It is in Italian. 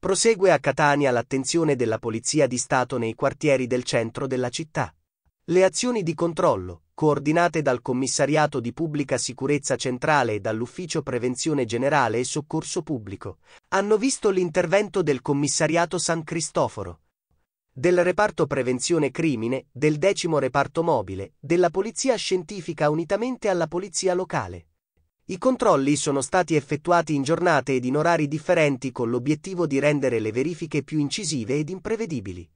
Prosegue a Catania l'attenzione della Polizia di Stato nei quartieri del centro della città. Le azioni di controllo, coordinate dal Commissariato di Pubblica Sicurezza Centrale e dall'Ufficio Prevenzione Generale e Soccorso Pubblico, hanno visto l'intervento del Commissariato San Cristoforo, del Reparto Prevenzione Crimine, del Decimo Reparto Mobile, della Polizia Scientifica unitamente alla Polizia Locale. I controlli sono stati effettuati in giornate ed in orari differenti con l'obiettivo di rendere le verifiche più incisive ed imprevedibili.